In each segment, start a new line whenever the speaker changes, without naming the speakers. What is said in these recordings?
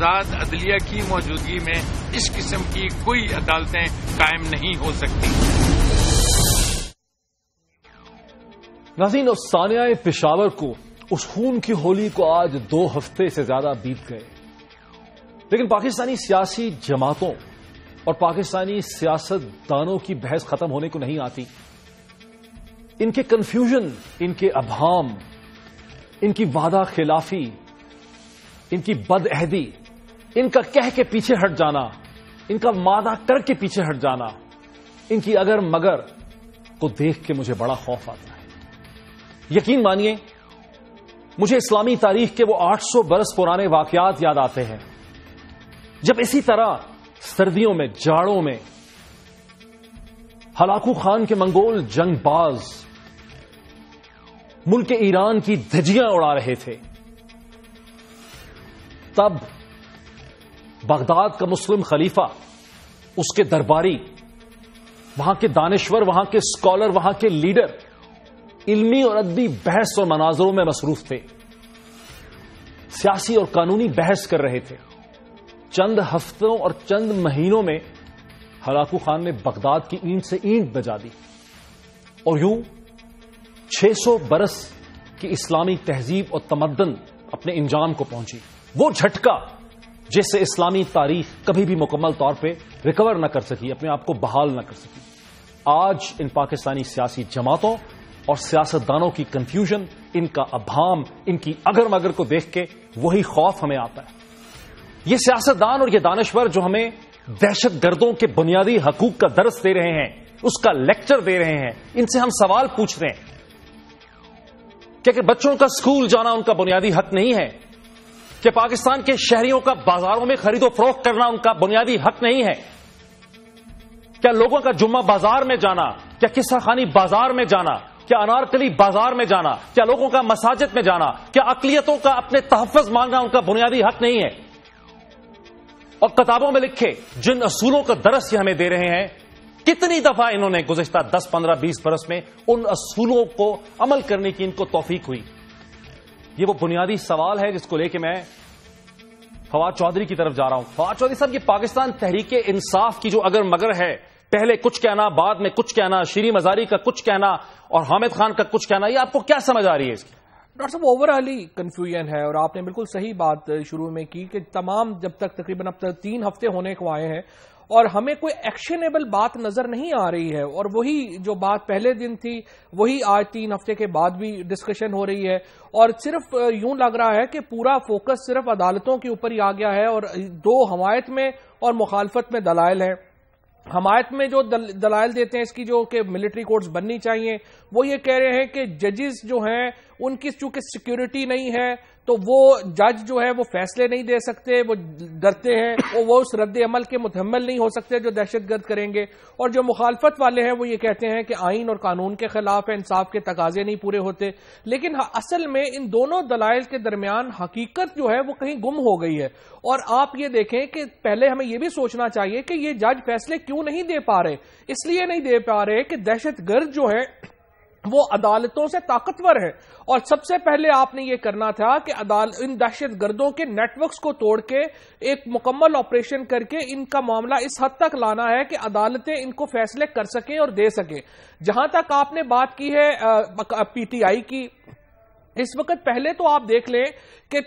आज़ाद अदलिया की मौजूदगी में इस किस्म की कोई अदालतें कायम नहीं हो सकती नाजीन और सानिया पिशावर को उस खून की होली को आज दो हफ्ते से ज्यादा बीत गए लेकिन पाकिस्तानी सियासी जमातों और पाकिस्तानी सियासतदानों की बहस खत्म होने को नहीं आती इनके कंफ्यूजन इनके अभाम इनकी वादा खिलाफी इनकी बदअहदी इनका कह के पीछे हट जाना इनका मादा करके पीछे हट जाना इनकी अगर मगर को तो देख के मुझे बड़ा खौफ आता है यकीन मानिए मुझे इस्लामी तारीख के वो 800 बरस पुराने वाकयात याद आते हैं जब इसी तरह सर्दियों में जाड़ों में हलाकू खान के मंगोल जंगबाज मुल्क ईरान की धजियां उड़ा रहे थे तब बगदाद का मुस्लिम खलीफा उसके दरबारी वहां के दानश्वर वहां के स्कॉलर वहां के लीडर इल्मी और अदबी बहस और मनाजरों में मसरूफ थे सियासी और कानूनी बहस कर रहे थे चंद हफ्तों और चंद महीनों में हलाकू खान ने बगदाद की ईंट से ईंट बजा दी और यूं 600 बरस की इस्लामी तहजीब और तमद्दन अपने इंजाम को पहुंची वो झटका जिससे इस्लामी तारीख कभी भी मुकम्मल तौर पर रिकवर न कर सकी अपने आप को बहाल न कर सकी आज इन पाकिस्तानी सियासी जमातों और सियासतदानों की कंफ्यूजन इनका अभाम इनकी अगर मगर को देख के वही खौफ हमें आता है ये सियासतदान और ये दानश्वर जो हमें दहशत गर्दों के बुनियादी हकूक का दर्ज दे रहे हैं उसका लेक्चर दे रहे हैं इनसे हम सवाल पूछ रहे हैं क्या बच्चों का स्कूल जाना उनका बुनियादी हक नहीं है कि पाकिस्तान के शहरियों का बाजारों में खरीदो फरोख करना उनका बुनियादी हक नहीं है क्या लोगों का जुम्मा बाजार में जाना क्या किस्सा खानी बाजार में जाना क्या अनारकली बाजार में जाना क्या लोगों का मसाजिद में जाना क्या अकलियतों का अपने तहफ्ज मांगना उनका बुनियादी हक नहीं है और किताबों में लिखे जिन असूलों का दरस ये हमें दे रहे हैं कितनी दफा इन्होंने गुजश्ता दस पंद्रह बीस बरस में उन असूलों को अमल करने की इनको तोफीक हुई ये वो बुनियादी सवाल है जिसको लेके मैं फवाद चौधरी की तरफ जा रहा हूं फवाद चौधरी साहब ये पाकिस्तान तहरीक इंसाफ की जो अगर मगर है पहले कुछ कहना बाद में कुछ कहना श्री मजारी का कुछ कहना और हामिद खान का कुछ कहना ये आपको क्या समझ आ रही है
इसकी डॉक्टर साहब ओवरऑल ही कन्फ्यूजन है और आपने बिल्कुल सही बात शुरू में की कि तमाम जब तक तकरीबन अब तक तीन हफ्ते होने को आए हैं और हमें कोई एक्शनेबल बात नजर नहीं आ रही है और वही जो बात पहले दिन थी वही आज तीन हफ्ते के बाद भी डिस्कशन हो रही है और सिर्फ यूं लग रहा है कि पूरा फोकस सिर्फ अदालतों के ऊपर ही आ गया है और दो हमायत में और मुखालफत में दलायल है हमायत में जो दल, दलाल देते हैं इसकी जो कि मिलिट्री कोर्ट्स बननी चाहिए वो ये कह रहे हैं कि जजेस जो हैं उनकी चूंकि सिक्योरिटी नहीं है तो वो जज जो है वो फैसले नहीं दे सकते वो डरते हैं और वो उस रद्द अमल के मुतमल नहीं हो सकते जो दहशतगर्द करेंगे और जो मुखालफत वाले हैं वो ये कहते हैं कि आइन और कानून के खिलाफ है इंसाफ के तकाजे नहीं पूरे होते लेकिन असल में इन दोनों दलाइल के दरमियान हकीकत जो है वो कहीं गुम हो गई है और आप ये देखें कि पहले हमें यह भी सोचना चाहिए कि ये जज फैसले क्यों नहीं दे पा रहे इसलिए नहीं दे पा रहे कि दहशतगर्द जो है वो अदालतों से ताकतवर है और सबसे पहले आपने ये करना था कि अदालत इन दहशत गर्दों के नेटवर्क को तोड़ के एक मुकम्मल ऑपरेशन करके इनका मामला इस हद तक लाना है कि अदालतें इनको फैसले कर सकें और दे सकें जहां तक आपने बात की है पीटीआई की इस वक्त पहले तो आप देख लें कि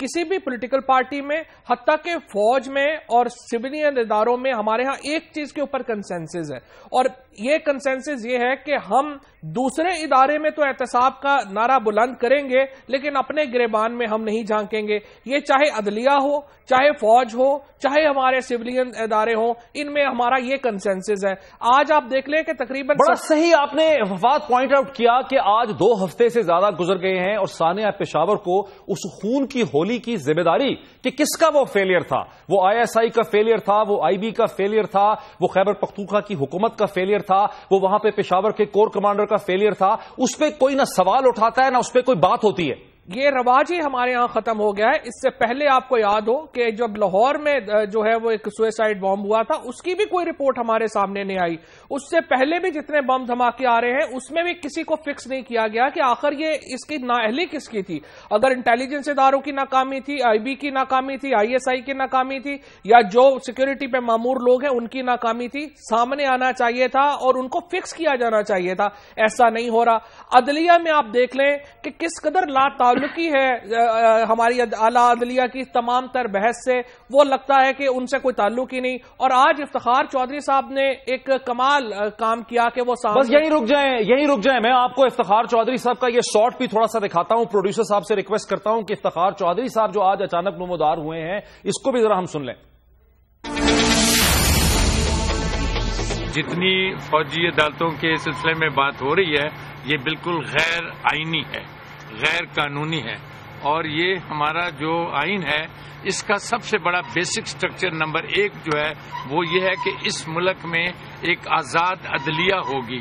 किसी भी पॉलिटिकल पार्टी में हती के फौज में और सिविलियन इदारों में हमारे यहां एक चीज के ऊपर कंसेंसस है और ये कंसेंसस ये है कि हम दूसरे इदारे में तो एहतसाब का नारा बुलंद करेंगे लेकिन अपने गिरेबान में हम नहीं झांकेंगे ये चाहे अदलिया हो चाहे फौज हो चाहे हमारे सिविलियन इदारे हो इनमें हमारा ये कंसेंसिस है आज आप देख लें कि तकरीबन बड़ा सब... सही
आपने वफात पॉइंट आउट किया कि आज दो हफ्ते से ज्यादा गुजर गए हैं और सानिया पेशावर को उस खून की होली की जिम्मेदारी कि किसका वो फेलियर था वो आईएसआई का फेलियर था वो आईबी का फेलियर था वो खैबर पख्तूखा की हुकूमत का फेलियर था वो वहां पे पेशावर के कोर कमांडर का फेलियर था उस पर कोई ना सवाल उठाता है ना उस पर कोई बात होती है
ये रवाज ही हमारे यहाँ खत्म हो गया है इससे पहले आपको याद हो कि जब लाहौर में जो है वो एक सुसाइड बॉम्ब हुआ था उसकी भी कोई रिपोर्ट हमारे सामने नहीं आई उससे पहले भी जितने बम धमाके आ रहे हैं उसमें भी किसी को फिक्स नहीं किया गया कि आखिर ये इसकी नाअहली किसकी थी अगर इंटेलिजेंस इदारों की नाकामी थी आईबी की नाकामी थी आईएसआई की नाकामी थी या जो सिक्योरिटी पे मामूर लोग हैं उनकी नाकामी थी सामने आना चाहिए था और उनको फिक्स किया जाना चाहिए था ऐसा नहीं हो रहा अदलिया में आप देख लें कि किस कदर लाता मुलकी है हमारी आला अदलिया की तमाम तर बहस से वो लगता है कि उनसे कोई ताल्लुक ही नहीं और आज इफ्तार चौधरी साहब ने एक कमाल काम किया कि वो बस यही रुक
जाए यही रुक जाए मैं आपको इफ्तार चौधरी साहब का ये शॉर्ट भी थोड़ा सा दिखाता हूं प्रोड्यूसर साहब से रिक्वेस्ट करता हूं कि इफ्तार चौधरी साहब जो आज अचानक नुमोदार हुए हैं इसको भी जरा हम सुन लें जितनी फौजी अदालतों के सिलसिले में बात हो रही है ये बिल्कुल गैर आईनी है गैर कानूनी है और ये हमारा जो आइन है इसका सबसे बड़ा बेसिक स्ट्रक्चर नंबर एक जो है वो ये है कि इस मुल्क में एक आज़ाद अदलिया होगी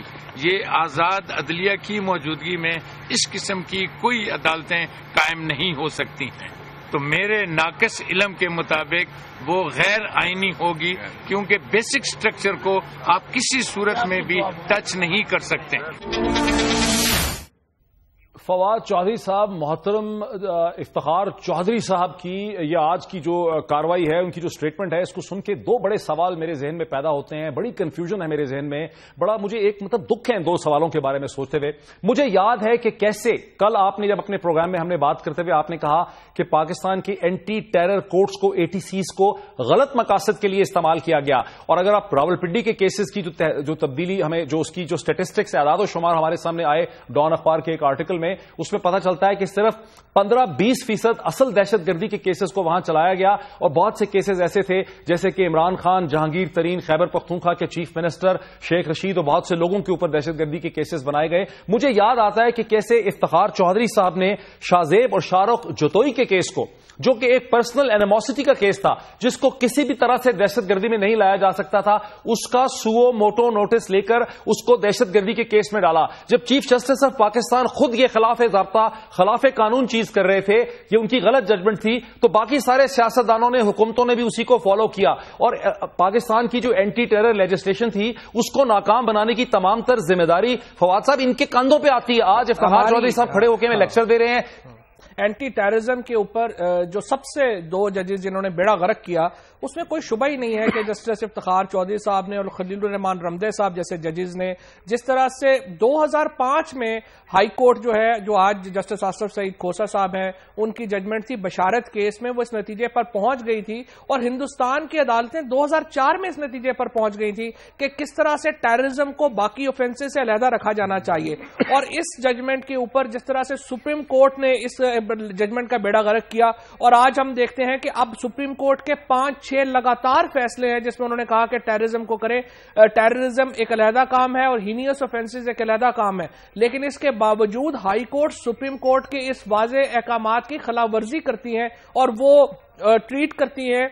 ये आज़ाद अदलिया की मौजूदगी में इस किस्म की कोई अदालतें कायम नहीं हो सकती हैं तो मेरे नाकस इलम के मुताबिक वो गैर आइनी होगी क्योंकि बेसिक स्ट्रक्चर को आप किसी सूरत में भी टच नहीं कर सकते फवाद चौधरी साहब मोहतरम इफ्तार चौधरी साहब की या आज की जो कार्रवाई है उनकी जो स्टेटमेंट है इसको सुन के दो बड़े सवाल मेरे जहन में पैदा होते हैं बड़ी कंफ्यूजन है मेरे जहन में बड़ा मुझे एक मतलब दुख है दो सवालों के बारे में सोचते हुए मुझे याद है कि कैसे कल आपने जब अपने प्रोग्राम में हमने बात करते हुए आपने कहा कि पाकिस्तान की एंटी टेरर कोर्ट्स को एटीसीज को गलत मकासद के लिए इस्तेमाल किया गया और अगर आप रावलपिंडी के केसेस की जो तब्दीली हमें जो उसकी जो स्टेटिस्टिक्स आदादोशुमार हमारे सामने आए डॉन अखबार के एक आर्टिकल में में उसमें पता चलता है कि सिर्फ 15-20 फीसद असल दहशतगर्दी के केसेस को वहां चलाया गया और बहुत से केसेस ऐसे थे जैसे कि इमरान खान जहांगीर तरीन खैबर पख्तूखा के चीफ मिनिस्टर शेख रशीद और बहुत से लोगों के ऊपर दहशतगर्दी के केसेस बनाए गए मुझे याद आता है कि कैसे इफ्तार चौधरी साहब ने शाहजेब और शाहरुख जोतोई के केस को जो कि एक पर्सनल एनिमोसिटी का केस था जिसको किसी भी तरह से दहशतगर्दी में नहीं लाया जा सकता था उसका सुओ मोटो नोटिस लेकर उसको दहशतगर्दी के केस में डाला जब चीफ जस्टिस ऑफ पाकिस्तान खुद यह खिलाफ जबता खिलाफ कानून चीज कर रहे थे ये उनकी गलत जजमेंट थी तो बाकी सारे सियासतदानों ने हुकूमतों ने भी उसी को फॉलो किया और पाकिस्तान की जो एंटी टेरर लेजिस्लेशन थी उसको नाकाम बनाने की तमाम तर जिम्मेदारी फवाद साहब इनके कंधों पर आती है आज इफ्तार चौधरी साहब खड़े होकर लेक्चर
हाँ। दे रहे हैं एंटी टेररिज्म के ऊपर जो सबसे दो जजेस जिन्होंने बेड़ा गर्क किया उसमें कोई शुबा ही नहीं है कि जस्टिस इफ्तार चौधरी साहब ने और खलीलान रमदे साहब जैसे जजेस ने जिस तरह से 2005 में हाई कोर्ट जो है जो आज जस्टिस आसफ सईद खोसा साहब हैं उनकी जजमेंट थी बशारत केस में वो इस नतीजे पर पहुंच गई थी और हिंदुस्तान की अदालतें 2004 में इस नतीजे पर पहुंच गई थी कि किस तरह से टेररिज्म को बाकी ऑफेंसेज से अलहदा रखा जाना चाहिए और इस जजमेंट के ऊपर जिस तरह से सुप्रीम कोर्ट ने इस जजमेंट का बेड़ा गर्क किया और आज हम देखते हैं कि अब सुप्रीम कोर्ट के पांच छह लगातार फैसले हैं जिसमें उन्होंने कहा कि टेररिज्म को करें टेररिज्म एक अलहदा काम है और हीनियस ऑफेंसेज एक अलहदा काम है लेकिन इसके बावजूद हाईकोर्ट सुप्रीम कोर्ट के इस वाज अहकाम की खिलाफवर्जी करती है और वो ट्रीट करती है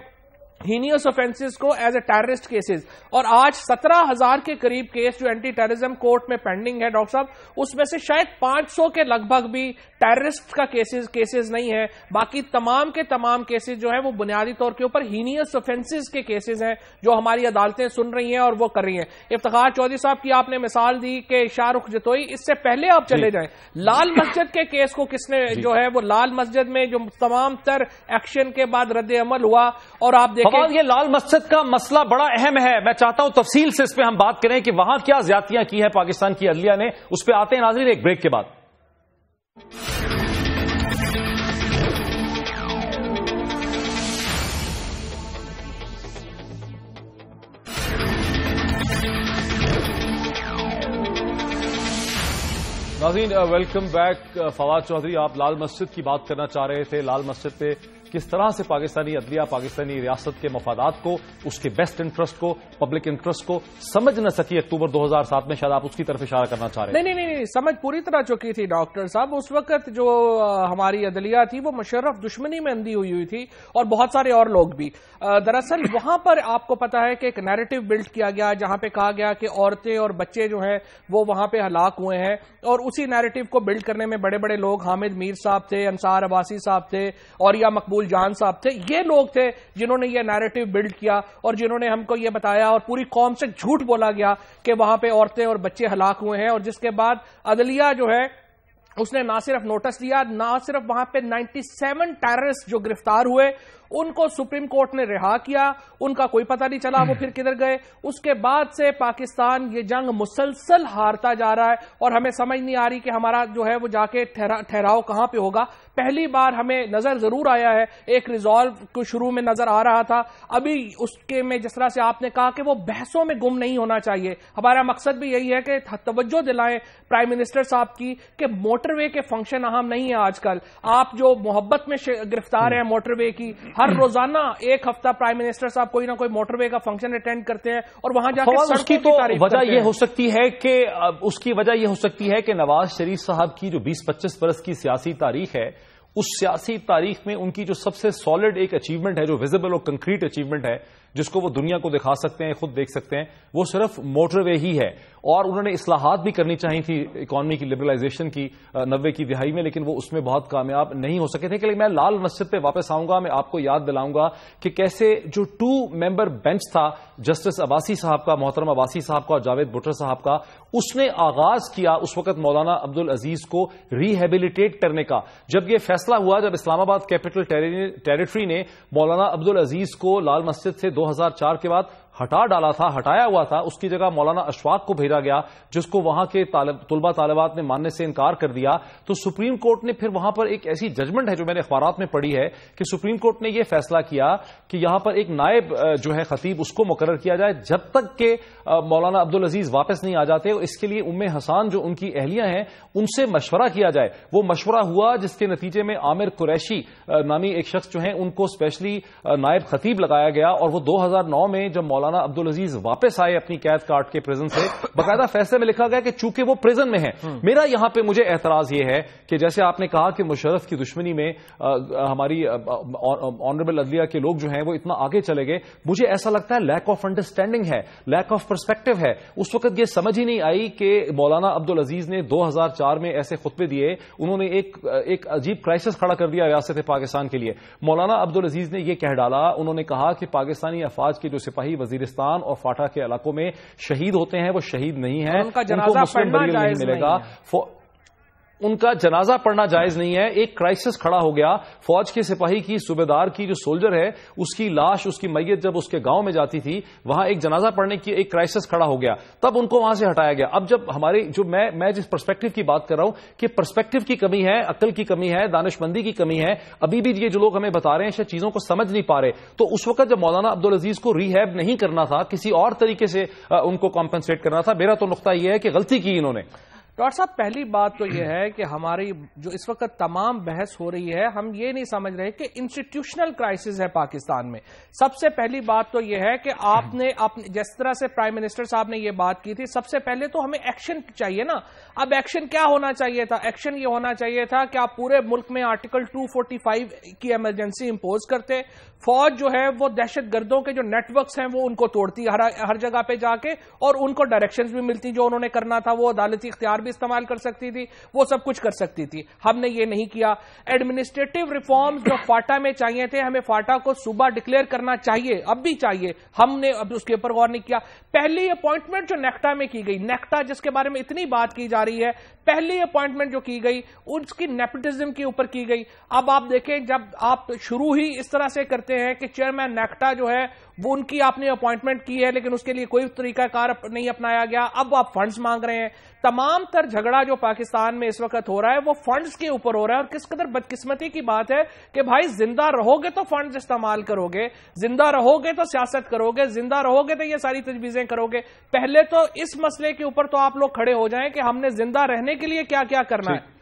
हीनियस ऑफेंसेस को एज ए टेररिस्ट केसेस और आज सत्रह हजार के करीब केस जो एंटी टेररिज्म कोर्ट में पेंडिंग है डॉक्टर साहब उसमें से शायद 500 के लगभग भी टेररिस्ट का केसेस केसेस नहीं है बाकी तमाम के तमाम केसेस जो है वो बुनियादी तौर के ऊपर हीनियस ऑफेंसेस के केसेस हैं जो हमारी अदालतें सुन रही हैं और वो कर रही हैं इफ्तार चौधरी साहब की आपने मिसाल दी कि शाहरुख जतोई इससे पहले आप चले जाए लाल मस्जिद के केस को किसने जो है वो लाल मस्जिद में जो तमाम तर एक्शन के बाद रद्द अमल हुआ और आप देख सवाल
ये लाल मस्जिद का मसला बड़ा अहम है मैं चाहता हूं तफसील से इस पर हम बात करें कि वहां क्या ज्यादतियां की हैं पाकिस्तान की अदलिया ने उस पर आते हैं नाजीन एक ब्रेक के बाद नाजीन वेलकम बैक फवाद चौधरी आप लाल मस्जिद की बात करना चाह रहे थे लाल मस्जिद पे किस तरह से पाकिस्तानी अदलिया पाकिस्तानी रियासत के मफादात को उसके बेस्ट इंटरेस्ट को पब्लिक इंटरेस्ट को समझ न सकी अक्टूबर 2007 में शायद आप उसकी तरफ इशारा करना चाह रहे हैं
नहीं, नहीं नहीं नहीं समझ पूरी तरह चुकी थी डॉक्टर साहब उस वक्त जो हमारी अदलिया थी वो मुशर्रफ दुश्मनी में अंधी हुई हुई थी और बहुत सारे और लोग भी दरअसल वहां पर आपको पता है कि एक नैरेटिव बिल्ड किया गया जहां पर कहा गया कि औरतें और बच्चे जो हैं वो वहां पर हलाक हुए हैं और उसी नैरेटिव को बिल्ड करने में बड़े बड़े लोग हामिद मीर साहब थे अंसार अबासी साहब थे और या मकबूल मकबूल जान साहब थे ये लोग थे जिन्होंने ये नैरेटिव बिल्ड किया और जिन्होंने हमको ये बताया और पूरी कौम से झूठ बोला गया कि वहां पे औरतें और बच्चे हलाक हुए हैं और जिसके बाद अदलिया जो है उसने ना सिर्फ नोटिस दिया ना सिर्फ वहां पे 97 टेररिस्ट जो गिरफ्तार हुए उनको सुप्रीम कोर्ट ने रिहा किया उनका कोई पता नहीं चला वो फिर किधर गए उसके बाद से पाकिस्तान ये जंग मुसलसल हारता जा रहा है और हमें समझ नहीं आ रही कि हमारा जो है वो जाके ठहराव थेरा, कहां पे होगा पहली बार हमें नजर जरूर आया है एक रिजॉल्व को शुरू में नजर आ रहा था अभी उसके में जिस तरह से आपने कहा कि वो बहसों में गुम नहीं होना चाहिए हमारा मकसद भी यही है कि तवज्जो दिलाएं प्राइम मिनिस्टर साहब की कि मोटरवे के फंक्शन अहम नहीं है आजकल आप जो मोहब्बत में गिरफ्तार हैं मोटरवे की हर हम्म। रोजाना एक हफ्ता प्राइम मिनिस्टर साहब कोई ना कोई मोटरवे का फंक्शन अटेंड करते हैं और वहां जाकर उसकी तो वजह यह हो
सकती है कि उसकी वजह यह हो सकती है कि नवाज शरीफ साहब की जो बीस पच्चीस बरस की सियासी तारीख है उस सियासी तारीख में उनकी जो सबसे सॉलिड एक अचीवमेंट है जो विजिबल और कंक्रीट अचीवमेंट है जिसको वो दुनिया को दिखा सकते हैं खुद देख सकते हैं वो सिर्फ मोटरवे ही है और उन्होंने इस्लाहत भी करनी चाहिए थी इकॉनमी की लिबरलाइजेशन की नब्बे की दिहाई में लेकिन वो उसमें बहुत कामयाब नहीं हो सके थे लेकिन मैं लाल मस्जिद पर वापस आऊंगा मैं आपको याद दिलाऊंगा कि कैसे जो टू मेंबर बेंच था जस्टिस अबासी साहब का मोहतरम अबासी साहब का और जावेद भुटर साहब का उसने आगाज किया उस वक्त मौलाना अब्दुल अजीज को रिहेबिलिटेट करने का जब यह फैसला हुआ जब इस्लामाबाद कैपिटल टेरिटरी ने मौलाना अब्दुल अजीज को लाल मस्जिद से चार के बाद हटा डाला था हटाया हुआ था उसकी जगह मौलाना अशफाक को भेजा गया जिसको वहां के तलबा तुलबा ने मानने से इनकार कर दिया तो सुप्रीम कोर्ट ने फिर वहां पर एक ऐसी जजमेंट है जो मैंने अखबार में पढ़ी है कि सुप्रीम कोर्ट ने यह फैसला किया कि यहां पर एक नायब जो है खतीब उसको मुकर किया जाए जब तक के मौलाना अब्दुल अजीज वापस नहीं आ जाते और इसके लिए उम्मे हसान जो उनकी अहलियां हैं उनसे मशवरा किया जाए वो मशवरा हुआ जिसके नतीजे में आमिर कुरैशी नामी एक शख्स जो है उनको स्पेशली नायब खतीब लगाया गया और वो नौ में जब मौलाना मौलाना अब्दुल अजीज वापस आए अपनी कैद काट के प्रिजन से बाकायदा फैसले में लिखा गया कि चूंकि वो प्रिजन में है हम्म। मेरा यहां पर मुझे एतराज ये है कि जैसे आपने कहा कि मुशरफ की दुश्मनी में आ, हमारी ऑनरेबल अदलिया के लोग जो हैं वो इतना आगे चले गए मुझे ऐसा लगता है लैक ऑफ अंडरस्टैंडिंग है लैक ऑफ परस्पेक्टिव है उस वक्त यह समझ ही नहीं आई कि मौलाना अब्दुल अजीज ने चार में ऐसे खुतबे दिए उन्होंने एक एक अजीब क्राइसिस खड़ा कर दिया रियासत पाकिस्तान के लिए मौलाना अब्दुल अजीज ने यह कह डाला उन्होंने कहा कि पाकिस्तानी अफवाज के जो सिपाही वजी वजीरिस्तान और फाटा के इलाकों में शहीद होते हैं वो शहीद नहीं है उनका जनाजा मुस्लिम नहीं मिलेगा उनका जनाजा पढ़ना जायज नहीं है एक क्राइसिस खड़ा हो गया फौज के सिपाही की सूबेदार की जो सोल्जर है उसकी लाश उसकी मैयत जब उसके गांव में जाती थी वहां एक जनाजा पढ़ने की एक क्राइसिस खड़ा हो गया तब उनको वहां से हटाया गया अब जब हमारे जो मैं मैं जिस परस्पेक्टिव की बात कर रहा हूं कि परस्पेक्टिव की कमी है अक्ल की कमी है दानिशमंदी की कमी है अभी भी ये जो लोग हमें बता रहे हैं शायद चीजों को समझ नहीं पा रहे तो उस वक्त जब मौलाना अब्दुल अजीज को रिहैब नहीं करना था किसी और तरीके से उनको कॉम्पनसेट करना था मेरा तो नुकता यह है कि गलती की इन्होंने
डॉक्टर साहब पहली बात तो यह है कि हमारी जो इस वक्त तमाम बहस हो रही है हम ये नहीं समझ रहे कि इंस्टीट्यूशनल क्राइसिस है पाकिस्तान में सबसे पहली बात तो यह है कि आपने अपने जिस तरह से प्राइम मिनिस्टर साहब ने यह बात की थी सबसे पहले तो हमें एक्शन चाहिए ना अब एक्शन क्या होना चाहिए था एक्शन ये होना चाहिए था कि आप पूरे मुल्क में आर्टिकल टू की एमरजेंसी इम्पोज करते फौज जो है वो दहशत गर्दों के जो नेटवर्क्स हैं वो उनको तोड़ती हर हर जगह पे जाके और उनको डायरेक्शंस भी मिलती जो उन्होंने करना था वो अदालती इख्तियार भी इस्तेमाल कर सकती थी वो सब कुछ कर सकती थी हमने ये नहीं किया एडमिनिस्ट्रेटिव रिफॉर्म्स जो फाटा में चाहिए थे हमें फाटा को सुबह डिक्लेयर करना चाहिए अब भी चाहिए हमने अब उसके ऊपर गौर नहीं किया पहली अपॉइंटमेंट जो नेक्टा में की गई नेक्टा जिसके बारे में इतनी बात की जा रही है पहली अपॉइंटमेंट जो की गई उसकी नेपटिज्म के ऊपर की गई अब आप देखें जब आप शुरू ही इस तरह से करते कहते हैं कि चेयरमैन नेक्टा जो है वो उनकी आपने अपॉइंटमेंट की है लेकिन उसके लिए कोई तरीकाकार नहीं अपनाया गया अब आप फंड्स मांग रहे हैं तमाम तर झगड़ा जो पाकिस्तान में इस वक्त हो रहा है वो फंड्स के ऊपर हो रहा है और किस कदर बदकिस्मती की बात है कि भाई जिंदा रहोगे तो फंड इस्तेमाल करोगे जिंदा रहोगे तो सियासत करोगे जिंदा रहोगे तो ये सारी तजवीजें करोगे पहले तो इस मसले के ऊपर तो आप लोग खड़े हो जाए कि हमने जिंदा रहने के लिए क्या क्या करना है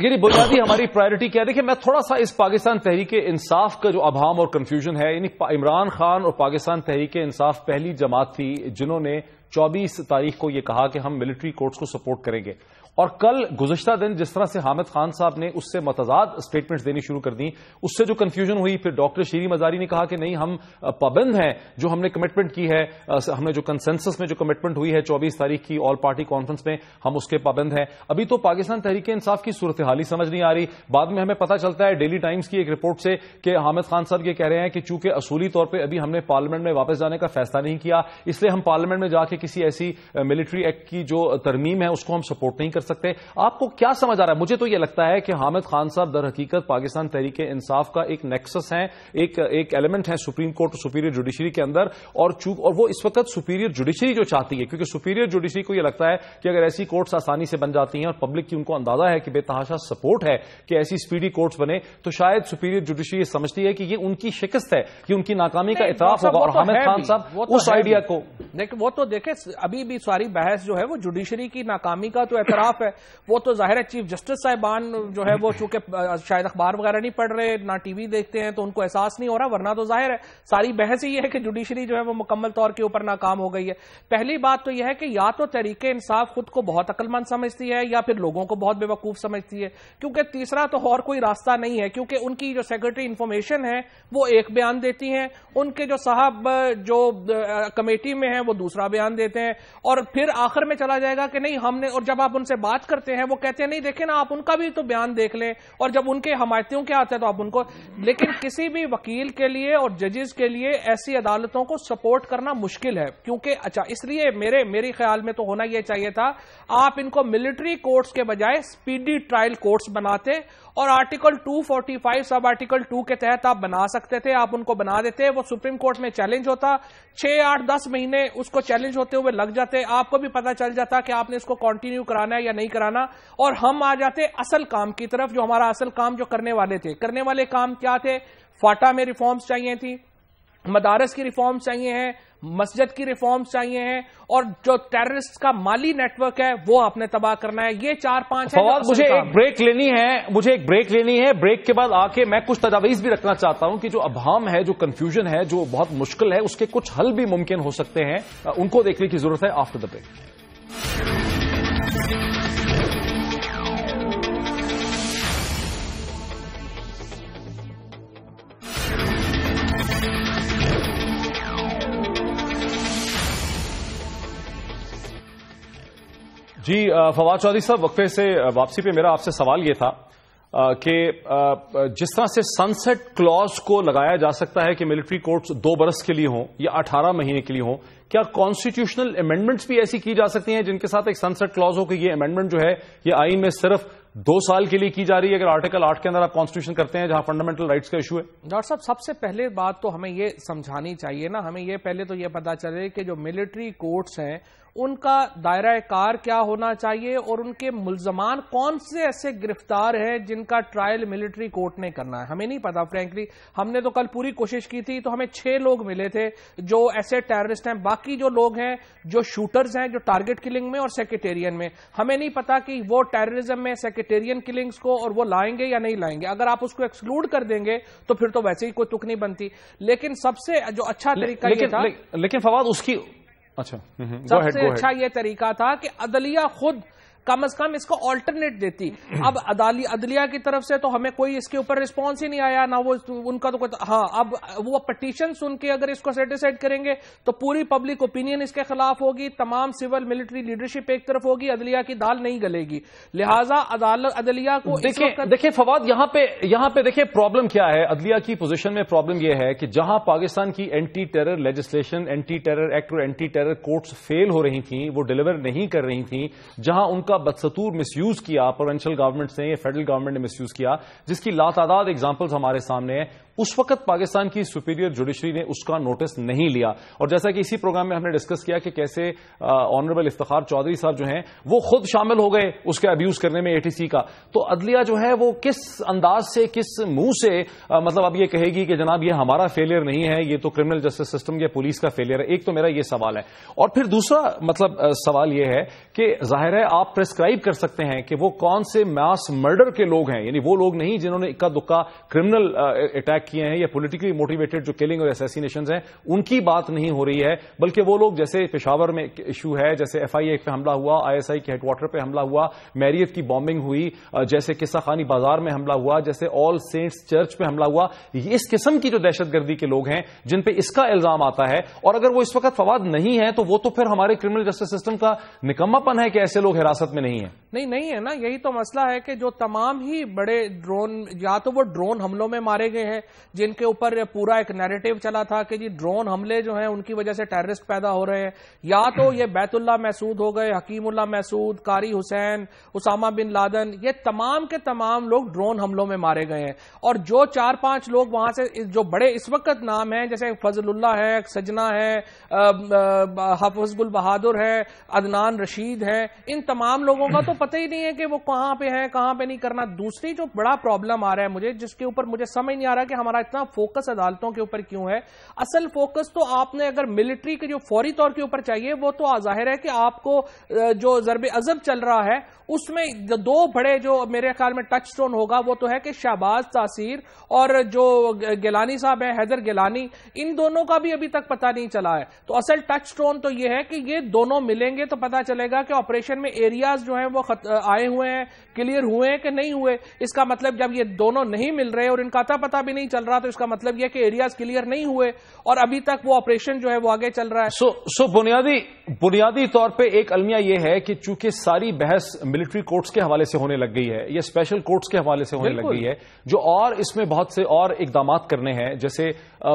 यानी बुनियादी हमारी प्रायोरिटी क्या है देखिए मैं थोड़ा सा इस पाकिस्तान तहरीक इंसाफ का जो अभाव और कंफ्यूजन है यानी इमरान खान और पाकिस्तान तहरीक इंसाफ पहली जमात थी जिन्होंने 24 तारीख को यह कहा कि हम मिलिट्री कोर्ट्स को सपोर्ट करेंगे और कल गुजशत दिन जिस तरह से हामिद खान साहब ने उससे मतजाद स्टेटमेंट्स देनी शुरू कर दी उससे जो कन्फ्यूजन हुई फिर डॉक्टर शीरी मजारी ने कहा कि नहीं हम पाबंद हैं जो हमने कमिटमेंट की है हमने जो कंसेंसस में जो कमिटमेंट हुई है चौबीस तारीख की ऑल पार्टी कॉन्फ्रेंस में हम उसके पाबंद हैं अभी तो पाकिस्तान तहरीक इंसाफ की सूरत हाली समझ नहीं आ रही बाद में हमें पता चलता है डेली टाइम्स की एक रिपोर्ट से कि हामिद खान साहब ये कह रहे हैं कि चूंकि असूली तौर पर अभी हमने पार्लियामेंट में वापस जाने का फैसला नहीं किया इसलिए हम पार्लियामेंट में जाके किसी ऐसी मिलिट्री एक्ट की जो तरमीम है उसको हम सपोर्ट नहीं कर सकते आपको क्या समझ आ रहा है मुझे तो यह लगता है कि हामिद खान साहब दर हकीकत पाकिस्तान तहरीक इंसाफ का एक नेक्सस है एक एक एलिमेंट है सुप्रीम कोर्ट और सुपीरियर जुडिशरी के अंदर और चूक और वो इस वक्त सुपीरियर जुडिशरी जो चाहती है क्योंकि सुपीरियर जुडिशरी को यह लगता है कि अगर ऐसी कोर्ट्स आसानी से बन जाती हैं और पब्लिक की उनको अंदाजा है कि बेतहाशा सपोर्ट है कि ऐसी स्पीडी कोर्ट्स बने तो शायद सुपीरियर जुडिशरी समझती है कि ये उनकी शिकस्त है कि उनकी नाकामी का इतराफ होगा और तो हामिद खान साहब तो उस आइडिया को
वो तो देखे अभी भी सारी बहस जो है वो जुडिशरी की नाकामी का तो एतराफ खिलाफ है वो तो जाहिर है चीफ जस्टिस साहिबान जो है वो चूंकि शायद अखबार वगैरह नहीं पढ़ रहे ना टीवी देखते हैं तो उनको एहसास नहीं हो रहा वरना तो जाहिर है सारी बहस ही है कि जुडिशरी जो है वो मुकम्मल तौर के ऊपर नाकाम हो गई है पहली बात तो यह है कि या तो तरीके इंसाफ खुद को बहुत अकलमंद समझती है या फिर लोगों को बहुत बेवकूफ समझती है क्योंकि तीसरा तो और कोई रास्ता नहीं है क्योंकि उनकी जो सेक्रेटरी इंफॉर्मेशन है वो एक बयान देती है उनके जो साहब जो कमेटी में है वो दूसरा बयान देते हैं और फिर आखिर में चला जाएगा कि नहीं हमने और जब आप उनसे बात करते हैं वो कहते हैं नहीं देखे ना आप उनका भी तो बयान देख लें और जब उनके हमायतियों के आते हैं तो आप उनको लेकिन किसी भी वकील के लिए और जजेस के लिए ऐसी अदालतों को सपोर्ट करना मुश्किल है क्योंकि अच्छा इसलिए मेरे मेरे ख्याल में तो होना यह चाहिए था आप इनको मिलिट्री कोर्ट्स के बजाय स्पीडी ट्रायल कोर्ट्स बनाते और आर्टिकल 245 सब आर्टिकल 2 के तहत आप बना सकते थे आप उनको बना देते वो सुप्रीम कोर्ट में चैलेंज होता छह आठ दस महीने उसको चैलेंज होते हुए लग जाते आपको भी पता चल जाता कि आपने इसको कंटिन्यू कराना है या नहीं कराना और हम आ जाते असल काम की तरफ जो हमारा असल काम जो करने वाले थे करने वाले काम क्या थे फाटा में रिफॉर्म्स चाहिए थी मदारस की रिफॉर्म्स चाहिए हैं मस्जिद की रिफॉर्म्स चाहिए हैं और जो टेररिस्ट का माली नेटवर्क है वो आपने तबाह करना है ये चार पांच है और मुझे एक ब्रेक
लेनी है मुझे एक ब्रेक लेनी है ब्रेक के बाद आके मैं कुछ तजावीज भी रखना चाहता हूं कि जो अभाम है जो कंफ्यूजन है जो बहुत मुश्किल है उसके कुछ हल भी मुमकिन हो सकते हैं उनको देखने की जरूरत है after the break ji Fawad Chaudhry साहब वक्फे से वापसी पे मेरा आपसे सवाल ये था कि जिस तरह से सनसेट क्लॉज को लगाया जा सकता है कि मिलिट्री कोर्ट्स दो बरस के लिए हों या अठारह महीने के लिए हों क्या कॉन्स्टिट्यूशनल अमेंडमेंट्स भी ऐसी की जा सकती हैं जिनके साथ एक सनसेट क्लॉज हो कि ये अमेंडमेंट जो है ये आईन में सिर्फ दो साल के लिए की जा रही है अगर आर्टिकल आठ के अंदर आप कॉन्स्टिट्यूशन करते हैं जहां फंडामेंटल राइट्स का इशू है
डॉक्टर साहब सबसे पहले बात तो हमें ये समझानी चाहिए ना हमें ये पहले तो ये पता चले कि जो मिलिट्री कोर्ट्स हैं उनका दायरा कार क्या होना चाहिए और उनके मुलजमान कौन से ऐसे गिरफ्तार हैं जिनका ट्रायल मिलिट्री कोर्ट ने करना है हमें नहीं पता फ्रैंकली हमने तो कल पूरी कोशिश की थी तो हमें छह लोग मिले थे जो ऐसे टेररिस्ट हैं बाकी जो लोग हैं जो शूटर्स हैं जो टारगेट किलिंग में और सेक्रेटेरियन में हमें नहीं पता कि वो टेररिज्म में सेक्रेटेरियन किलिंग्स को और वो लाएंगे या नहीं लाएंगे अगर आप उसको एक्सक्लूड कर देंगे तो फिर तो वैसे ही कोई तुक नहीं बनती लेकिन सबसे जो अच्छा तरीका
लेकिन फवाद उसकी अच्छा हम्म, हम्म, सबसे अच्छा
ये तरीका था कि अदलिया खुद कम अज कम इसको ऑल्टरनेट देती अब अदाली अदलिया की तरफ से तो हमें कोई इसके ऊपर रिस्पॉन्स ही नहीं आया ना वो उनका तो कोई हाँ अब वो पटिशन सुन के अगर इसको सेटिसाइड करेंगे तो पूरी पब्लिक ओपिनियन इसके खिलाफ होगी तमाम सिविल मिलिट्री लीडरशिप एक तरफ होगी अदलिया की दाल नहीं गलेगी लिहाजा अदालत अदलिया को देखिए
देखिए फवाद यहां पे यहां पे देखिए प्रॉब्लम क्या है अदलिया की पोजिशन में प्रॉब्लम यह है कि जहां पाकिस्तान की anti terror legislation anti terror act और एंटी टेरर कोर्ट्स फेल हो रही थी वो डिलीवर नहीं कर रही थी जहां उनका का बदसतूर मिसयूज किया प्रोवेंशियल गवर्नमेंट ने या फेडरल गवर्नमेंट ने मिसयूज किया जिसकी लातादाद एग्जाम्पल्स हमारे सामने हैं उस वक्त पाकिस्तान की सुपीरियर जुडिशरी ने उसका नोटिस नहीं लिया और जैसा कि इसी प्रोग्राम में हमने डिस्कस किया कि कैसे ऑनरेबल इफ्तार चौधरी साहब जो हैं वो खुद शामिल हो गए उसके अब्यूज करने में एटीसी का तो अदलिया जो है वो किस अंदाज से किस मुंह से आ, मतलब अब ये कहेगी कि जनाब ये हमारा फेलियर नहीं है ये तो क्रिमिनल जस्टिस सिस्टम या पुलिस का फेलियर है एक तो मेरा यह सवाल है और फिर दूसरा मतलब आ, सवाल यह है कि जाहिर है आप प्रेस्क्राइब कर सकते हैं कि वो कौन से मास मर्डर के लोग हैं यानी वो लोग नहीं जिन्होंने इक्का दुक्का क्रिमिनल अटैक किए हैं या पोलिटिकली मोटिवेटेड जो किलिंग और एसेसिनेशन हैं उनकी बात नहीं हो रही है बल्कि वो लोग जैसे पेशावर में इशू है जैसे एफ आई पे हमला हुआ आईएसआई के हेडक्वार्टर पर हमला हुआ मैरियत की बॉम्बिंग हुई जैसे किस्सा खानी बाजार में हमला हुआ जैसे ऑल सेंट्स चर्च पर हमला हुआ इस किस्म की जो दहशतगर्दी के लोग हैं जिन पर इसका इल्जाम आता है और अगर वो इस वक्त फवाद नहीं है तो वो तो फिर हमारे क्रिमिनल जस्टिस सिस्टम का निकम्मापन है कि ऐसे लोग हिरासत में नहीं है
नहीं नहीं है ना यही तो मसला है कि जो तमाम ही बड़े ड्रोन या तो वो ड्रोन हमलों में मारे गए हैं जिनके ऊपर पूरा एक नैरेटिव चला था कि जी ड्रोन हमले जो हैं उनकी वजह से टेररिस्ट पैदा हो रहे हैं या तो ये बैतुल्ला महसूद हो गए हकीमुल्ला महसूद कारी हुसैन उसामा बिन लादन ये तमाम के तमाम लोग ड्रोन हमलों में मारे गए हैं और जो चार पांच लोग वहां से जो बड़े इस वक्त नाम है जैसे फजलुल्ला है सजना है हफजगुल बहादुर है अदनान रशीद है इन तमाम लोगों का तो पता ही नहीं है कि वो कहां पे है कहां पे नहीं करना दूसरी जो बड़ा प्रॉब्लम आ रहा है मुझे जिसके ऊपर मुझे समझ नहीं आ रहा कि हमारा इतना फोकस अदालतों के ऊपर क्यों है असल फोकस तो आपने अगर मिलिट्री के जो फौरी तौर के ऊपर चाहिए वो तो जाहिर है कि आपको जो जरब अजब चल रहा है उसमें दो बड़े जो मेरे ख्याल में टच स्टोन होगा वो तो है कि शाहबाज तासीर और जो गिलानी साहब है हैदर गिलानी इन दोनों का भी अभी तक पता नहीं चला है तो असल टच स्टोन तो ये है कि ये दोनों मिलेंगे तो पता चलेगा कि ऑपरेशन में एरिया आयास जो हैं वो आए हुए हैं क्लियर हुए हैं कि नहीं हुए इसका मतलब जब ये दोनों नहीं मिल रहे और इनका अता पता भी नहीं चल रहा तो इसका मतलब यह कि एरियाज क्लियर नहीं हुए और अभी तक वो ऑपरेशन जो है वो आगे चल रहा है सो
सो बुनियादी बुनियादी तौर पर एक अलमिया यह है कि चूंकि सारी बहस मिलिट्री कोर्ट्स के हवाले से होने लग गई है या स्पेशल कोर्ट्स के हवाले से होने लग गई है जो और इसमें बहुत से और इकदाम करने हैं जैसे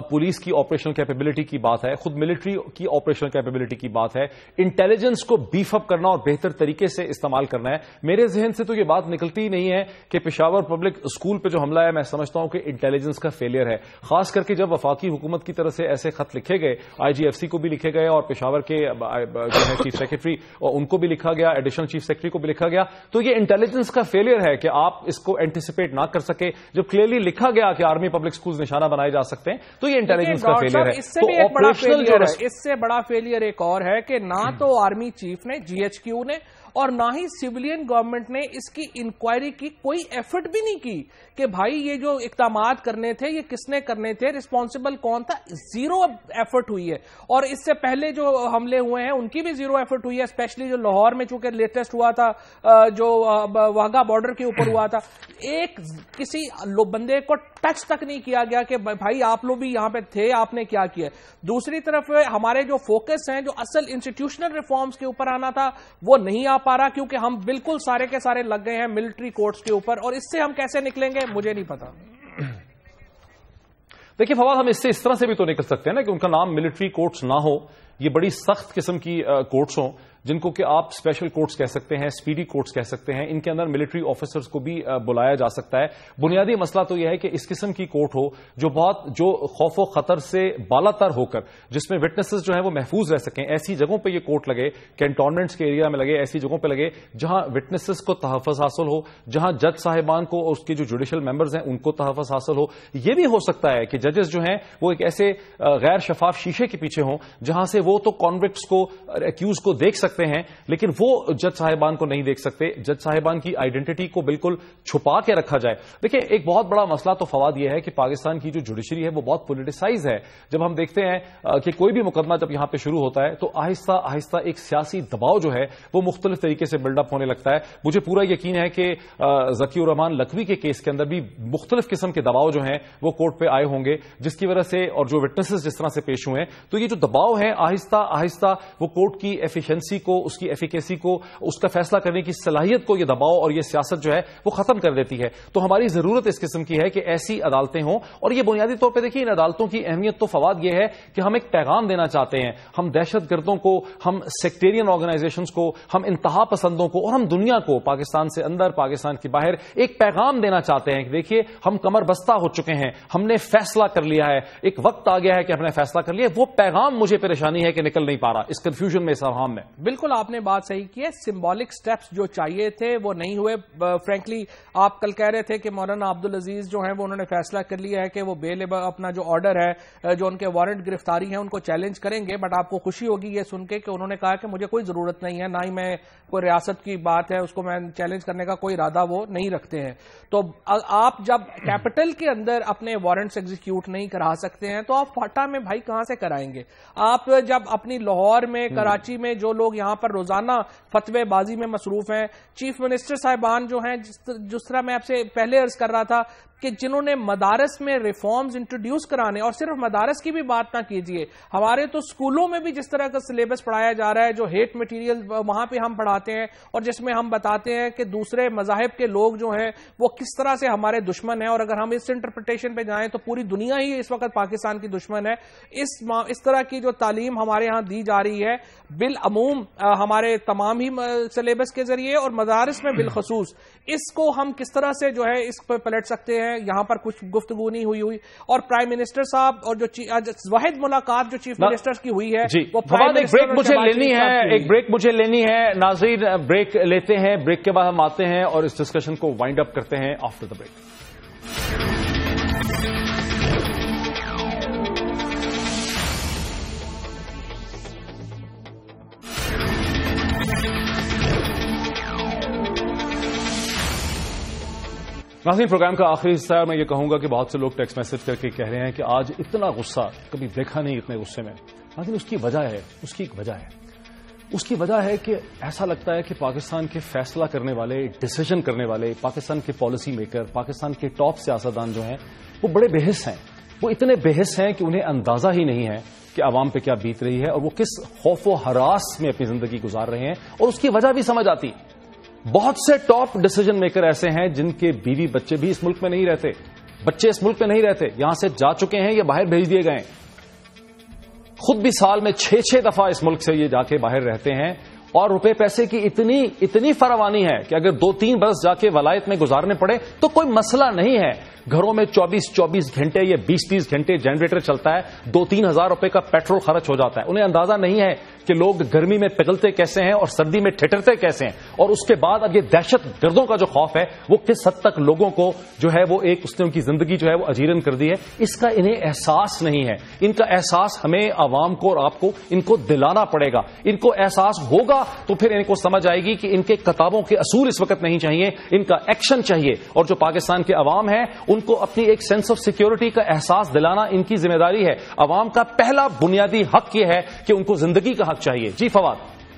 पुलिस की ऑपरेशनल कैपेबिलिटी की बात है खुद मिलिट्री की ऑपरेशनल कैपेबिलिटी की बात है इंटेलिजेंस को बीफअप करना और बेहतर तरीके से इस्तेमाल करना है मेरे जहन से तो यह बात निकलती ही नहीं है कि पिशावर पब्लिक स्कूल पर जो हमला है मैं समझता हूं कि इंटेलिजेंस का फेलियर है खास करके जब वफाकी हुकूमत की तरफ से ऐसे खत लिखे गए आईजीएफसी को भी लिखे गए और पिशावर के जो है चीफ सेक्रेटरी और उनको भी लिखा गया एडिशनल चीफ सेक्रेटरी को भी लिखा गया तो ये इंटेलिजेंस का फेलियर है कि आप इसको एंटिसिपेट ना कर सके जब क्लियरली लिखा गया कि आर्मी पब्लिक स्कूल निशाना बनाए जा सकते हैं तो ये इंटेलिजेंस का फेलियर तो है इससे बड़ा फेलियर है
इससे बड़ा फेलियर एक और है कि ना हम्म। तो आर्मी चीफ ने जीएचक्यू ने और ना ही सिविलियन गवर्नमेंट ने इसकी इंक्वायरी की कोई एफर्ट भी नहीं की कि भाई ये जो इकदाम करने थे ये किसने करने थे रिस्पॉन्सिबल कौन था जीरो एफर्ट हुई है और इससे पहले जो हमले हुए हैं उनकी भी जीरो एफर्ट हुई है स्पेशली जो लाहौर में चूंकि लेटेस्ट हुआ था जो वाघा बॉर्डर के ऊपर हुआ था एक किसी बंदे को टच तक नहीं किया गया कि भाई आप लोग भी यहां पे थे आपने क्या किया दूसरी तरफ हमारे जो फोकस हैं जो असल इंस्टीट्यूशनल रिफॉर्म्स के ऊपर आना था वो नहीं आ पा रहा क्योंकि हम बिल्कुल सारे के सारे लग गए हैं मिलिट्री कोर्ट्स के ऊपर और इससे हम कैसे निकलेंगे मुझे नहीं पता देखिए फवाद हम इससे
इस तरह से भी तो निकल सकते हैं ना कि उनका नाम मिलिट्री कोर्ट्स ना हो ये बड़ी सख्त किस्म की कोर्ट्स हों जिनको कि आप स्पेशल कोर्ट्स कह सकते हैं स्पीडी कोर्ट्स कह सकते हैं इनके अंदर मिलिट्री ऑफिसर्स को भी बुलाया जा सकता है बुनियादी मसला तो यह है कि इस किस्म की कोर्ट हो जो बहुत जो खौफ व खतर से बालातर होकर जिसमें विटनेसेस जो है वो महफूज रह सकें ऐसी जगहों पर यह कोर्ट लगे कैंटोनमेंट्स के एरिया में लगे ऐसी जगहों पर लगे जहां विटनेसेस को तहफ़ हासिल हो जहां जज साहिबान को और उसके जो जुडिशल मेंबर्स हैं उनको तहफ़ हासिल हो यह भी हो सकता है कि जजेस जो हैं वो एक ऐसे गैर शफाफ शीशे के पीछे हों जहां से वो तो कॉन्विक्ट्स को एक्यूज को देख सकते हैं लेकिन वो जज साहिबान को नहीं देख सकते जज साहिबान की आइडेंटिटी को बिल्कुल छुपा के रखा जाए देखिए एक बहुत बड़ा मसला तो फवाद यह है कि पाकिस्तान की जो जुडिशरी है वो बहुत पोलिटिसाइज है जब हम देखते हैं कि कोई भी मुकदमा जब यहां पर शुरू होता है तो आहिस्ता आहिस्ता एक सियासी दबाव जो है वो मुख्तलिफ तरीके से बिल्डअप होने लगता है मुझे पूरा यकीन है कि रहमान लखवी के केस के अंदर भी मुख्तलिफ किस्म के दबाव जो हैं वो कोर्ट पर आए होंगे जिसकी वजह से और जो विटनेसेस जिस तरह से पेश हुए हैं तो ये जो दबाव है आहिस्ता आहिस्ता आहिस्ता वो कोर्ट की एफिशिएंसी को उसकी एफिकेसी को उसका फैसला करने की सलाहियत को ये दबाव और ये सियासत जो है वो खत्म कर देती है तो हमारी जरूरत इस किस्म की है कि ऐसी अदालतें हों और ये बुनियादी तौर पर देखिए इन अदालतों की अहमियत तो फवाद यह है कि हम एक पैगाम देना चाहते हैं हम दहशतगर्दों को हम सेक्टेरियन ऑर्गेनाइजेशन को हम इंतहा पसंदों को और हम दुनिया को पाकिस्तान से अंदर पाकिस्तान के बाहर एक पैगाम देना चाहते हैं कि देखिए हम कमर बस्ता हो चुके हैं हमने फैसला कर लिया है एक वक्त आ गया है कि हमने फैसला कर लिया वो पैगाम मुझे परेशानी है है कि निकल नहीं पा रहा इस कंफ्यूजन में इस अवहाम में
बिल्कुल आपने बात सही की है सिम्बॉलिक स्टेप्स जो चाहिए थे वो नहीं हुए फ्रेंकली uh, आप कल कह रहे थे कि मौलाना अब्दुल अजीज जो है वो उन्होंने फैसला कर लिया है कि वो बेल अपना जो ऑर्डर है uh, जो उनके वारंट गिरफ्तारी है उनको चैलेंज करेंगे बट आपको खुशी होगी ये सुन के उन्होंने कहा कि मुझे कोई जरूरत नहीं है ना ही मैं कोई रियासत की बात है उसको मैं चैलेंज करने का कोई इरादा वो नहीं रखते हैं तो आप जब कैपिटल के अंदर अपने वारंट्स एग्जीक्यूट नहीं करा सकते हैं तो आप फाटा में भाई कहां से कराएंगे आप जब आप अपनी लाहौर में हम्म। कराची में जो लोग यहाँ पर रोजाना फतवेबाजी में मसरूफ हैं चीफ मिनिस्टर साहिबान जो हैं जिस तरह मैं आपसे पहले अर्ज कर रहा था कि जिन्होंने मदारस में रिफॉर्म्स इंट्रोड्यूस कराने और सिर्फ मदारस की भी बात ना कीजिए हमारे तो स्कूलों में भी जिस तरह का सिलेबस पढ़ाया जा रहा है जो हेट मटेरियल वहां पे हम पढ़ाते हैं और जिसमें हम बताते हैं कि दूसरे मजाहब के लोग जो हैं वो किस तरह से हमारे दुश्मन हैं और अगर हम इस इंटरप्रटेशन पर जाएं तो पूरी दुनिया ही इस वक्त पाकिस्तान की दुश्मन है इस इस तरह की जो तालीम हमारे यहां दी जा रही है बिलअमूम हमारे तमाम ही सिलेबस के जरिए और मदारस में बिलखसूस इसको हम किस तरह से जो है इस पर पलट सकते हैं हैं यहां पर कुछ गुफ्तगु नहीं हुई हुई और प्राइम मिनिस्टर साहब और जो वाहिद मुलाकात जो चीफ मिनिस्टर की हुई है वो एक ब्रेक मुझे लेनी है एक ब्रेक
मुझे लेनी है नाजीर ब्रेक लेते हैं ब्रेक के बाद हम आते हैं और इस डिस्कशन को वाइंड अप करते हैं आफ्टर द ब्रेक नाजीन प्रोग्राम का आखिरी हिस्सा है मैं ये कहूंगा कि बहुत से लोग टेक्स्ट मैसेज करके कह रहे हैं कि आज इतना गुस्सा कभी देखा नहीं इतने गुस्से में नाजीन उसकी वजह है उसकी एक वजह है उसकी वजह है कि ऐसा लगता है कि पाकिस्तान के फैसला करने वाले डिसीजन करने वाले पाकिस्तान के पॉलिसी मेकर पाकिस्तान के टॉप सियासतदान जो हैं वो बड़े बेहस हैं वो इतने बेहस हैं कि उन्हें अंदाजा ही नहीं है कि आवाम पे क्या बीत रही है और वो किस खौफ व हरास में अपनी जिंदगी गुजार रहे हैं और उसकी वजह भी समझ आती है बहुत से टॉप डिसीजन मेकर ऐसे हैं जिनके बीवी बच्चे भी इस मुल्क में नहीं रहते बच्चे इस मुल्क में नहीं रहते यहां से जा चुके हैं या बाहर भेज दिए गए खुद भी साल में छह छह दफा इस मुल्क से ये जाके बाहर रहते हैं और रुपए पैसे की इतनी इतनी फरावानी है कि अगर दो तीन बरस जाके वलायत में गुजारने पड़े तो कोई मसला नहीं है घरों में 24 24 घंटे या 20 20 घंटे जनरेटर चलता है दो तीन हजार रुपए का पेट्रोल खर्च हो जाता है उन्हें अंदाजा नहीं है कि लोग गर्मी में पिघलते कैसे हैं और सर्दी में ठिठरते कैसे हैं और उसके बाद अब ये दहशत गर्दों का जो खौफ है वो किस हद तक लोगों को जो है वो एक उसने उनकी जिंदगी जो है वो अजीरन कर दी है इसका इन्हें एहसास नहीं है इनका एहसास हमें आवाम को और आपको इनको दिलाना पड़ेगा इनको एहसास होगा होगा तो फिर इनको समझ आएगी कि इनके किताबों के असूल इस वक्त नहीं चाहिए इनका एक्शन चाहिए और जो पाकिस्तान के अवाम है उनको अपनी एक सेंस ऑफ सिक्योरिटी का एहसास दिलाना इनकी जिम्मेदारी है अवाम का पहला बुनियादी हक यह है कि उनको जिंदगी का हक चाहिए जी फवाद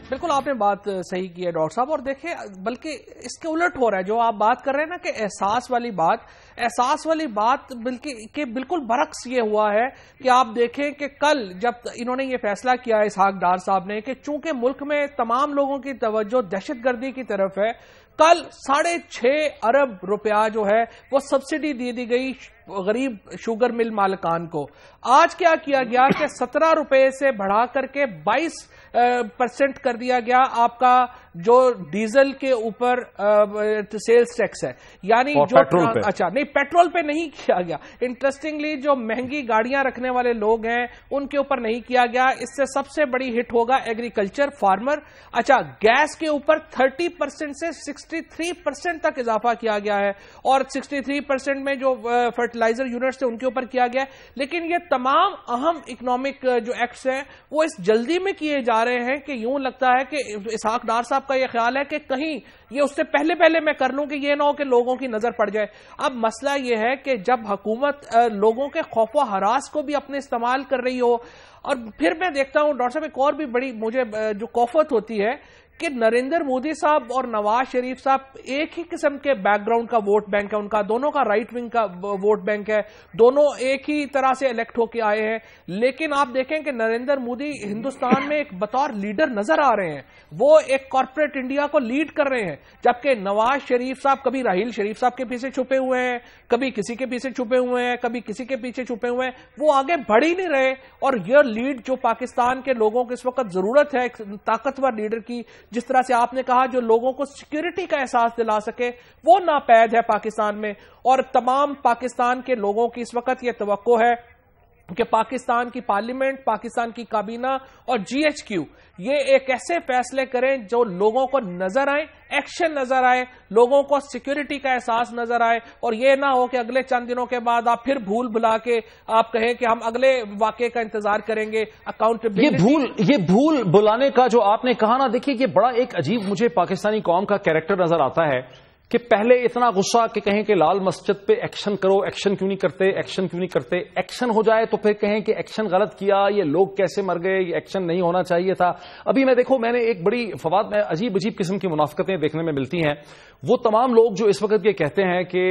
बिल्कुल आपने बात सही की है डॉक्टर साहब और देखिए बल्कि इसके उलट हो रहा है जो आप बात कर रहे हैं ना कि एहसास वाली बात एहसास वाली बात बल्कि के बिल्कुल बरक्स ये हुआ है कि आप देखें कि कल जब इन्होंने ये फैसला किया इसहाक डार साहब ने कि चूंकि मुल्क में तमाम लोगों की तवज्जो दहशतगर्दी की तरफ है कल साढ़े छह अरब रुपया जो है वो सब्सिडी दे दी गई गरीब शुगर मिल मालकान को आज क्या किया गया कि सत्रह रुपए से बढ़ा करके बाईस परसेंट कर दिया गया आपका जो डीजल के ऊपर सेल्स टैक्स है यानी जो अच्छा नहीं पेट्रोल पे नहीं किया गया इंटरेस्टिंगली जो महंगी गाड़ियां रखने वाले लोग हैं उनके ऊपर नहीं किया गया इससे सबसे बड़ी हिट होगा एग्रीकल्चर फार्मर अच्छा गैस के ऊपर 30 परसेंट से 63 परसेंट तक इजाफा किया गया है और 63 परसेंट में जो फर्टिलाइजर फर्टिलाइजर यूनिट्स थे उनके ऊपर किया गया लेकिन ये तमाम अहम इकोनॉमिक जो एक्ट्स हैं वो इस जल्दी में किए जा रहे हैं कि यूं लगता है कि इसहाक डार साहब का ये ख्याल है कि कहीं ये उससे पहले पहले मैं कर लूं कि ये ना हो कि लोगों की नजर पड़ जाए अब मसला ये है कि जब हुकूमत लोगों के खौफो हरास को भी अपने इस्तेमाल कर रही हो और फिर मैं देखता हूं डॉक्टर साहब एक और भी बड़ी मुझे जो कौफत होती है कि नरेंद्र मोदी साहब और नवाज शरीफ साहब एक ही किस्म के बैकग्राउंड का वोट बैंक है उनका दोनों का राइट विंग का वोट बैंक है दोनों एक ही तरह से इलेक्ट होके आए हैं लेकिन आप देखें कि नरेंद्र मोदी हिंदुस्तान में एक बतौर लीडर नजर आ रहे हैं वो एक कॉरपोरेट इंडिया को लीड कर रहे हैं जबकि नवाज शरीफ साहब कभी राहल शरीफ साहब के पीछे छुपे हुए हैं कभी किसी के पीछे छुपे हुए हैं कभी किसी के पीछे छुपे हुए हैं वो आगे बढ़ ही नहीं रहे और यह लीड जो पाकिस्तान के लोगों को इस वक्त जरूरत है ताकतवर लीडर की जिस तरह से आपने कहा जो लोगों को सिक्योरिटी का एहसास दिला सके वो नापैद है पाकिस्तान में और तमाम पाकिस्तान के लोगों की इस वक्त यह तो है कि पाकिस्तान की पार्लियामेंट पाकिस्तान की काबीना और जीएचक्यू ये एक ऐसे फैसले करें जो लोगों को नजर आए एक्शन नजर आए लोगों को सिक्योरिटी का एहसास नजर आए और ये ना हो कि अगले चंद दिनों के बाद आप फिर भूल भुला के आप कहें कि हम अगले वाक्य का इंतजार करेंगे अकाउंटेबिलिटी ये भूल
ये भूल बुलाने का जो आपने कहा ना देखिए ये बड़ा एक अजीब मुझे पाकिस्तानी कौम का कैरेक्टर नजर आता है कि पहले इतना गुस्सा कि कहें कि लाल मस्जिद पे एक्शन करो एक्शन क्यों नहीं करते एक्शन क्यों नहीं करते एक्शन हो जाए तो फिर कहें कि एक्शन गलत किया ये लोग कैसे मर गए ये एक्शन नहीं होना चाहिए था अभी मैं देखो मैंने एक बड़ी फवाद में अजीब अजीब किस्म की मुनाफ्तें देखने में मिलती हैं वो तमाम लोग जो इस वक्त ये कहते हैं कि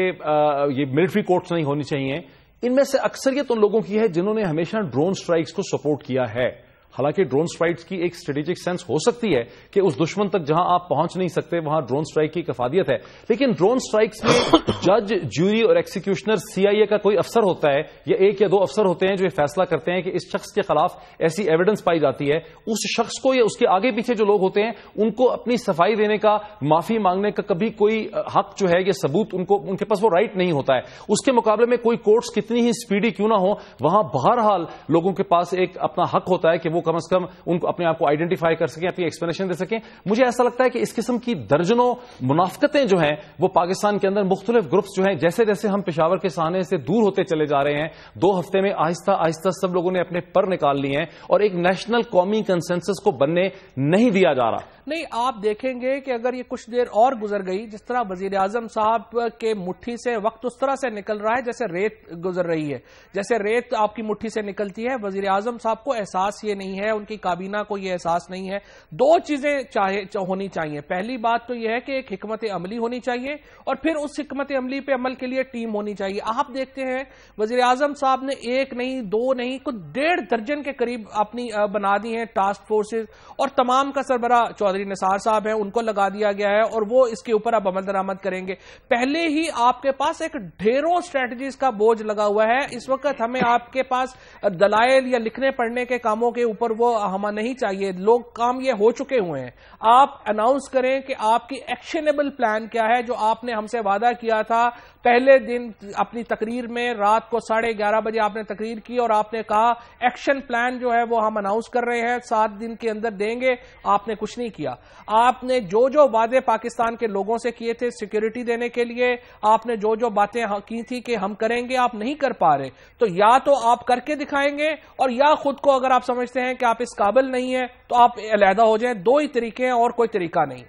ये मिलिट्री कोर्ट्स नहीं होनी चाहिए इनमें से अक्सरियत उन लोगों की है जिन्होंने हमेशा ड्रोन स्ट्राइक्स को सपोर्ट किया है हालांकि ड्रोन स्ट्राइक्स की एक स्ट्रेटेजिक सेंस हो सकती है कि उस दुश्मन तक जहां आप पहुंच नहीं सकते वहां ड्रोन स्ट्राइक की कफादियत है लेकिन ड्रोन स्ट्राइक्स में जज ज्यूरी और एक्सिक्यूशनर सीआईए का कोई अफसर होता है या एक या दो अफसर होते हैं जो ये फैसला करते हैं कि इस शख्स के खिलाफ ऐसी एविडेंस पाई जाती है उस शख्स को या उसके आगे पीछे जो लोग होते हैं उनको अपनी सफाई देने का माफी मांगने का कभी कोई हक जो है या सबूत उनको उनके पास वो राइट नहीं होता है उसके मुकाबले में कोई कोर्ट्स कितनी ही स्पीडी क्यों ना हो वहां बहरहाल लोगों के पास एक अपना हक होता है कि वो वो कम से कम उनको अपने आप को आइडेंटिफाई कर सकें अपनी एक्सप्लेनेशन दे सकें मुझे ऐसा लगता है कि इस किस्म की दर्जनों मुनाफ्तें जो हैं वो पाकिस्तान के अंदर मुख्तलिफ ग्रुप्स जो हैं जैसे जैसे हम पेशावर के सहाने से दूर होते चले जा रहे हैं दो हफ्ते में आहिस्ता आहिस्ता सब लोगों ने अपने पर निकाल लिए हैं और एक नेशनल कौमी कंसेंसस को बनने नहीं दिया जा रहा
नहीं आप देखेंगे कि अगर ये कुछ देर और गुजर गई जिस तरह वजीर आजम साहब के मुट्ठी से वक्त उस तरह से निकल रहा है जैसे रेत गुजर रही है जैसे रेत आपकी मुट्ठी से निकलती है वजीर आजम साहब को एहसास ये नहीं नहीं है उनकी काबीना को यह एहसास नहीं है दो चीजें चाहे चा, होनी चाहिए पहली बात तो यह है कि एक हमत अमली होनी चाहिए और फिर उस हमत अमली पे अमल के लिए टीम होनी चाहिए आप देखते हैं वजीर आजम साहब ने एक नहीं दो नहीं कुछ डेढ़ दर्जन के करीब अपनी बना दी है टास्क फोर्सेज और तमाम का सरबरा चौधरी निसार साहब है उनको लगा दिया गया है और वो इसके ऊपर अब अमल दरामद करेंगे पहले ही आपके पास एक ढेरों स्ट्रेटजीज का बोझ लगा हुआ है इस वक्त हमें आपके पास दलायल या लिखने पढ़ने के कामों के ऊपर ऊपर वो हमें नहीं चाहिए लोग काम ये हो चुके हुए हैं आप अनाउंस करें कि आपकी एक्शनेबल प्लान क्या है जो आपने हमसे वादा किया था पहले दिन अपनी तकरीर में रात को साढ़े ग्यारह बजे आपने तकरीर की और आपने कहा एक्शन प्लान जो है वो हम अनाउंस कर रहे हैं सात दिन के अंदर देंगे आपने कुछ नहीं किया आपने जो जो वादे पाकिस्तान के लोगों से किए थे सिक्योरिटी देने के लिए आपने जो जो बातें की थी कि हम करेंगे आप नहीं कर पा रहे तो या तो आप करके दिखाएंगे और या खुद को अगर आप समझते हैं कि आप इस काबिल नहीं है तो आप अलहदा हो जाए दो ही तरीके हैं और कोई तरीका नहीं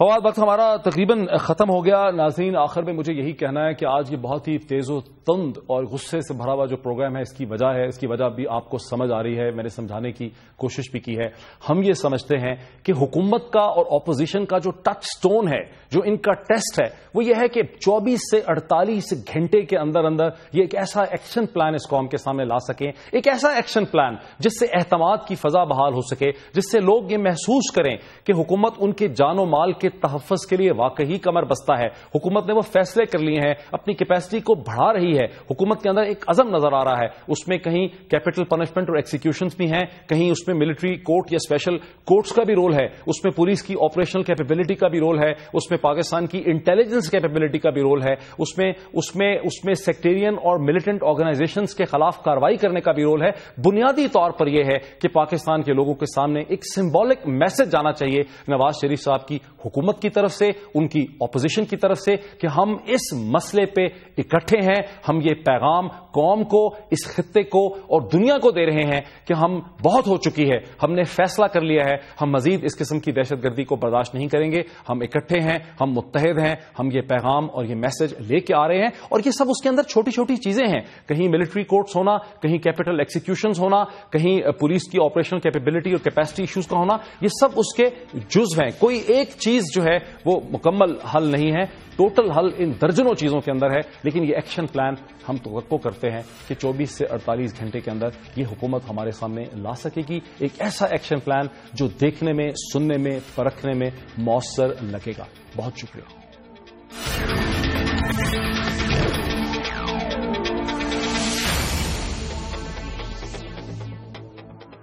फवाद वक्त हमारा तकरीबन ख़त्म हो गया नाजीन आखिर में मुझे यही कहना है कि आज ये बहुत ही तेज़ो तंद और गुस्से से भरा हुआ जो प्रोग्राम है इसकी वजह है इसकी वजह भी आपको समझ आ रही है मैंने समझाने की कोशिश भी की है हम ये समझते हैं कि हुकूमत का और अपोजिशन का जो टच स्टोन है जो इनका टेस्ट है वो ये है कि चौबीस से अड़तालीस घंटे के अंदर अंदर ये एक ऐसा एक्शन प्लान इस कौम के सामने ला सकें एक ऐसा एक्शन प्लान जिससे अहतमाद की फजा बहाल हो सके जिससे लोग ये महसूस करें कि हुकूमत उनके जानो माल के तहफ़ के लिए वाकई कमर बसता है हुकूमत ने वो फैसले कर लिए हैं अपनी कैपेसिटी को बढ़ा रही है हुकूमत के अंदर एक अजम नजर आ रहा है उसमें कहीं कैपिटल पनिशमेंट और एक्सिक्यूशन भी हैं कहीं उसमें मिलिट्री कोर्ट या स्पेशल कोर्ट्स का भी रोल है उसमें पुलिस की ऑपरेशनल कैपेबिलिटी का भी रोल है उसमें पाकिस्तान की इंटेलिजेंस कैपेबिलिटी का भी रोल है उसमें उसमें उसमें सेक्टेरियन और मिलिटेंट ऑर्गेनाइजेशन के खिलाफ कार्रवाई करने का भी रोल है बुनियादी तौर पर यह है कि पाकिस्तान के लोगों के सामने एक सिंबॉलिक मैसेज जाना चाहिए नवाज शरीफ साहब की हुकूमत की तरफ से उनकी ऑपोजिशन की तरफ से कि हम इस मसले पे इकट्ठे हैं हम ये पैगाम कौम को इस खत्े को और दुनिया को दे रहे हैं कि हम बहुत हो चुकी है हमने फैसला कर लिया है हम मजीद इस किस्म की दहशतगर्दी को बर्दाश्त नहीं करेंगे हम इकट्ठे हैं हम मुतहद हैं हम ये पैगाम और ये मैसेज लेके आ रहे हैं और ये सब उसके अंदर छोटी छोटी चीजें हैं कहीं मिलिट्री कोर्ट्स होना कहीं कैपिटल एक्सिक्यूशन होना कहीं पुलिस uh, की ऑपरेशनल कैपेबिलिटी और कैपेसिटी इश्यूज का होना ये सब उसके जुज हैं कोई एक चीज चीज जो है वो मुकम्मल हल नहीं है टोटल हल इन दर्जनों चीजों के अंदर है लेकिन ये एक्शन प्लान हम तो करते हैं कि 24 से 48 घंटे के अंदर ये हुकूमत हमारे सामने ला सकेगी एक ऐसा एक्शन प्लान जो देखने में सुनने में परखने में मौसर लगेगा बहुत शुक्रिया